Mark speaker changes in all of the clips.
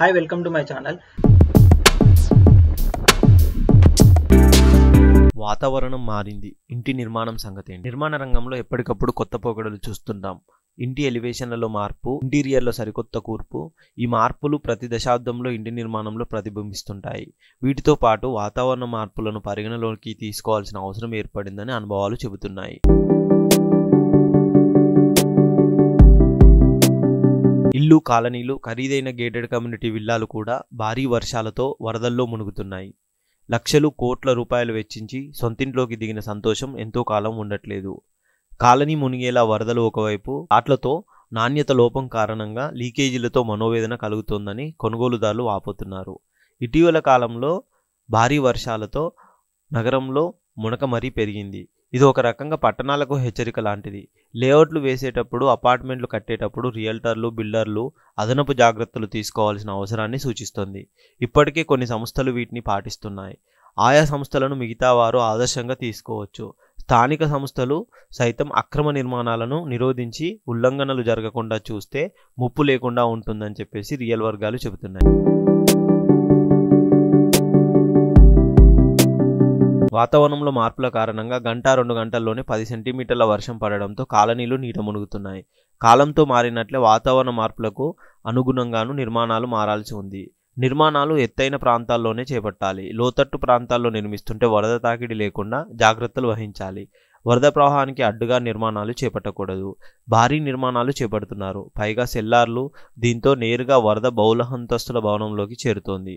Speaker 1: hi welcome to my channel వాతావరణం మారింది ఇంటి నిర్మాణం సంగతి నిర్మాణ రంగంలో ఎప్పటికప్పుడు కొత్త పోకడలు చూస్తుంటాం ఇంటి ఎలివేషన్లలో మార్పు ఇంటీరియర్లో సరికొత్త కూర్పు ఈ మార్పులు ప్రతి దశాబ్దంలో ఇంటి నిర్మాణంలో ప్రతిబింబిస్తుంటాయి వీటితో పాటు వాతావరణ మార్పులను పరిగణలోకి తీసుకోవాల్సిన అవసరం ఏర్పడిందని అనుభవాలు చెబుతున్నాయి ఇళ్లు కాలనీలు ఖరీదైన గేటెడ్ కమ్యూనిటీ విల్లాలు కూడా భారీ వర్షాలతో వరదల్లో మునుగుతున్నాయి లక్షలు కోట్ల రూపాయలు వెచ్చించి సొంతింట్లోకి దిగిన సంతోషం ఎంతో కాలం ఉండట్లేదు కాలనీ మునిగేలా వరదలు ఒకవైపు ఆట్లతో నాణ్యత లోపం కారణంగా లీకేజీలతో మనోవేదన కలుగుతోందని కొనుగోలుదారులు ఆపోతున్నారు ఇటీవల కాలంలో భారీ వర్షాలతో నగరంలో మునక మరీ పెరిగింది ఇది ఒక రకంగా పట్టణాలకు హెచ్చరిక లాంటిది లేఅవుట్లు వేసేటప్పుడు అపార్ట్మెంట్లు కట్టేటప్పుడు రియల్టర్లు బిల్డర్లు అదనపు జాగ్రత్తలు తీసుకోవాల్సిన అవసరాన్ని సూచిస్తుంది ఇప్పటికే కొన్ని సంస్థలు వీటిని పాటిస్తున్నాయి ఆయా సంస్థలను మిగతా వారు ఆదర్శంగా తీసుకోవచ్చు స్థానిక సంస్థలు సైతం అక్రమ నిర్మాణాలను నిరోధించి ఉల్లంఘనలు జరగకుండా చూస్తే ముప్పు లేకుండా ఉంటుందని చెప్పేసి రియల్ వర్గాలు చెబుతున్నాయి వాతావరణంలో మార్పుల కారణంగా గంట రెండు గంటల్లోనే పది సెంటీమీటర్ల వర్షం పడడంతో కాలనీలు నీట మునుగుతున్నాయి కాలంతో మారినట్లే వాతావరణ మార్పులకు అనుగుణంగాను నిర్మాణాలు మారాల్సి ఉంది నిర్మాణాలు ఎత్తైన ప్రాంతాల్లోనే చేపట్టాలి లోతట్టు ప్రాంతాల్లో నిర్మిస్తుంటే వరద తాకిడి లేకుండా జాగ్రత్తలు వహించాలి వరద ప్రవాహానికి అడ్డుగా నిర్మాణాలు చేపట్టకూడదు భారీ నిర్మాణాలు చేపడుతున్నారు పైగా సెల్లార్లు దీంతో నేరుగా వరద బహుళ భవనంలోకి చేరుతోంది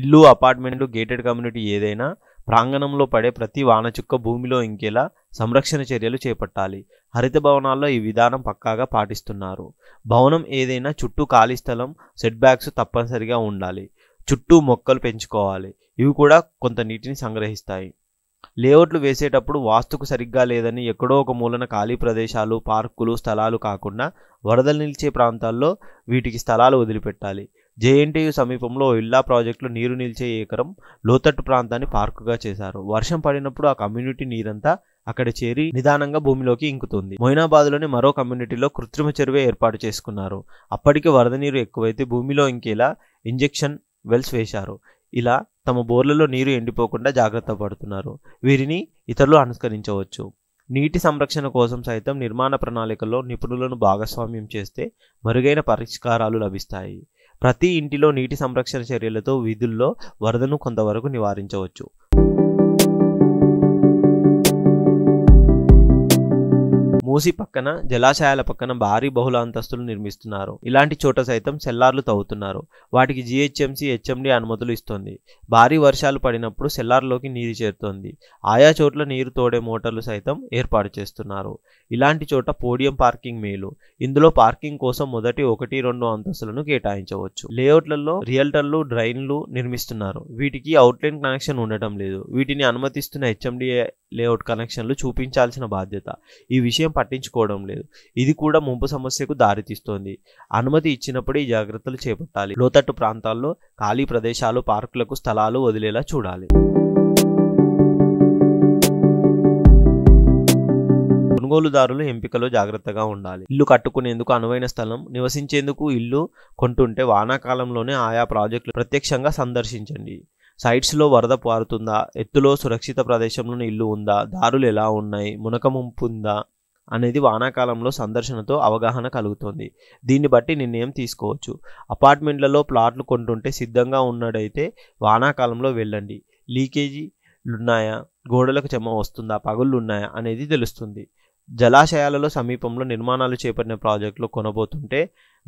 Speaker 1: ఇల్లు అపార్ట్మెంట్లు గేటెడ్ కమ్యూనిటీ ఏదైనా ప్రాంగణంలో పడే ప్రతి వానచుక్క భూమిలో ఇంకేలా సంరక్షణ చర్యలు చేపట్టాలి హరిత భవనాల్లో ఈ విధానం పక్కాగా పాటిస్తున్నారు భవనం ఏదైనా చుట్టూ ఖాళీ స్థలం సెట్ తప్పనిసరిగా ఉండాలి చుట్టూ మొక్కలు పెంచుకోవాలి ఇవి కూడా కొంత నీటిని సంగ్రహిస్తాయి లేఅవుట్లు వేసేటప్పుడు వాస్తుకు సరిగ్గా లేదని ఎక్కడో ఒక మూలన ఖాళీ ప్రదేశాలు పార్కులు స్థలాలు కాకుండా వరదలు నిలిచే ప్రాంతాల్లో వీటికి స్థలాలు వదిలిపెట్టాలి జేఎన్టీయు సమీపంలో ఇల్లా ప్రాజెక్టులో నీరు నిలిచే ఎకరం లోతట్టు ప్రాంతాన్ని పార్కుగా చేశారు వర్షం పడినప్పుడు ఆ కమ్యూనిటీ నీరంతా అక్కడ చేరి నిదానంగా భూమిలోకి ఇంకుతుంది మొయినాబాద్లోని మరో కమ్యూనిటీలో కృత్రిమ చెరువే ఏర్పాటు చేసుకున్నారు అప్పటికి వరద నీరు ఎక్కువైతే భూమిలో ఇంకేలా ఇంజెక్షన్ వెల్స్ వేశారు ఇలా తమ బోర్లలో నీరు ఎండిపోకుండా జాగ్రత్త పడుతున్నారు వీరిని ఇతరులు అనుసరించవచ్చు నీటి సంరక్షణ కోసం సైతం నిర్మాణ ప్రణాళికలో నిపుణులను భాగస్వామ్యం చేస్తే మరుగైన పరిష్కారాలు లభిస్తాయి ప్రతి ఇంటిలో నీటి సంరక్షణ చర్యలతో వీధుల్లో వరదను కొంతవరకు నివారించవచ్చు మూసి పక్కన జలాశయాల పక్కన భారీ బహుళ అంతస్తులు నిర్మిస్తున్నారు ఇలాంటి చోట సైతం సెల్లార్లు తవ్వుతున్నారు వాటికి జిహెచ్ఎంసీ హెచ్ఎండి అనుమతులు ఇస్తోంది భారీ వర్షాలు పడినప్పుడు సెల్లార్లోకి నీరు చేరుతోంది ఆయా చోట్ల నీరు తోడే మోటార్లు సైతం ఏర్పాటు చేస్తున్నారు ఇలాంటి చోట పోడియం పార్కింగ్ మేలు ఇందులో పార్కింగ్ కోసం మొదటి ఒకటి రెండు అంతస్తులను కేటాయించవచ్చు లేఅవుట్లలో రియల్టర్లు డ్రైన్లు నిర్మిస్తున్నారు వీటికి అవుట్లైన్ కనెక్షన్ ఉండటం లేదు వీటిని అనుమతిస్తున్న హెచ్ఎండిఏ లేఅవుట్ కనెక్షన్లు చూపించాల్సిన బాధ్యత ఈ విషయం పట్టించుకోవడం లేదు ఇది కూడా ముంపు సమస్యకు దారితీస్తోంది అనుమతి ఇచ్చినప్పుడు ఈ జాగ్రత్తలు చేపట్టాలి లోతట్టు ప్రాంతాల్లో ఖాళీ ప్రదేశాలు పార్కులకు స్థలాలు వదిలేలా చూడాలి కొనుగోలుదారులు ఎంపికలో జాగ్రత్తగా ఉండాలి ఇల్లు కట్టుకునేందుకు అనువైన స్థలం నివసించేందుకు ఇల్లు కొంటుంటే వానాకాలంలోనే ఆయా ప్రాజెక్టులు ప్రత్యక్షంగా సందర్శించండి సైట్స్లో వరద పారుతుందా ఎత్తులో సురక్షిత ప్రదేశంలోని ఇల్లు ఉందా దారులు ఎలా ఉన్నాయి మునక ముంపు ఉందా అనేది వానాకాలంలో సందర్శనతో అవగాహన కలుగుతుంది దీన్ని బట్టి నిర్ణయం తీసుకోవచ్చు అపార్ట్మెంట్లలో ప్లాట్లు కొంటుంటే సిద్ధంగా ఉన్నాడైతే వానాకాలంలో వెళ్ళండి లీకేజీలున్నాయా గోడలకు చెమ్మ వస్తుందా పగుళ్ళు ఉన్నాయా అనేది తెలుస్తుంది జలాశయాలలో సమీపంలో నిర్మాణాలు చేపట్టిన ప్రాజెక్టులు కొనబోతుంటే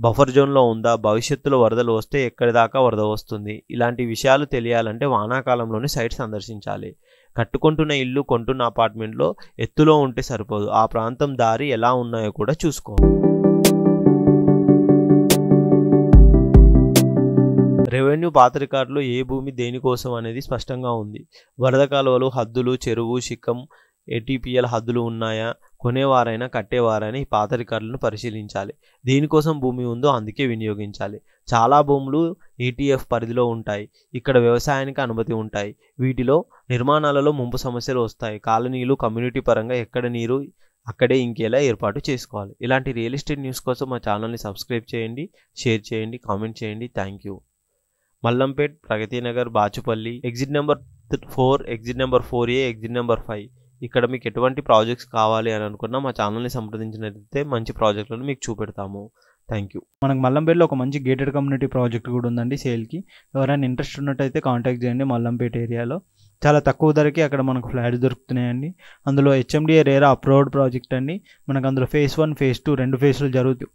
Speaker 1: బఫర్ జోన్లో ఉందా భవిష్యత్తులో వరదలు వస్తే ఎక్కడి దాకా వరద వస్తుంది ఇలాంటి విషయాలు తెలియాలంటే వానాకాలంలోనే సైట్ సందర్శించాలి కట్టుకుంటున్న ఇల్లు కొంటున్న అపార్ట్మెంట్లో ఎత్తులో ఉంటే సరిపోదు ఆ ప్రాంతం దారి ఎలా ఉన్నాయో కూడా చూసుకో రెవెన్యూ పాత రికార్డులో ఏ భూమి దేనికోసం అనేది స్పష్టంగా ఉంది వరద కాలువలు హద్దులు చెరువు శిఖం ఏటీపీఎల్ హద్దులు ఉన్నాయా కొనేవారైనా కట్టేవారైనా ఈ పాత రికార్డులను పరిశీలించాలి దీనికోసం భూమి ఉందో అందుకే వినియోగించాలి చాలా భూములు ఏటీఎఫ్ e పరిధిలో ఉంటాయి ఇక్కడ వ్యవసాయానికి అనుమతి ఉంటాయి వీటిలో నిర్మాణాలలో ముంపు సమస్యలు వస్తాయి కాలనీలు కమ్యూనిటీ పరంగా ఎక్కడ నీరు అక్కడే ఇంకేలా ఏర్పాటు చేసుకోవాలి ఇలాంటి రియల్ ఎస్టేట్ న్యూస్ కోసం మా ఛానల్ని సబ్స్క్రైబ్ చేయండి షేర్ చేయండి కామెంట్ చేయండి thank you Mallampet Pragathi Nagar Bachupally exit number four exit number four A exit number five ఇక్కడ మీకు ఎటువంటి ప్రాజెక్ట్స్ కావాలి అని అనుకున్నా మా ఛానల్ని సంప్రదించినట్లయితే మంచి ప్రాజెక్టులను మీకు చూపెడతాము థ్యాంక్ యూ మనకు మల్లంపేటలో ఒక మంచి గేటెడ్ కమ్యూనిటీ ప్రాజెక్ట్ కూడా ఉందండి సేల్కి ఎవరైనా ఇంట్రెస్ట్ ఉన్నట్టయితే కాంటాక్ట్ చేయండి మల్లంపేట ఏరియాలో చాలా తక్కువ ధరకి అక్కడ మనకు ఫ్లాట్స్ దొరుకుతున్నాయండి అందులో హెచ్ఎండిఏ రేరా అప్రూవ్డ్ ప్రాజెక్ట్ అండి మనకు అందులో ఫేజ్ వన్ ఫేజ్ టూ రెండు ఫేజ్లు జరుగుతాయి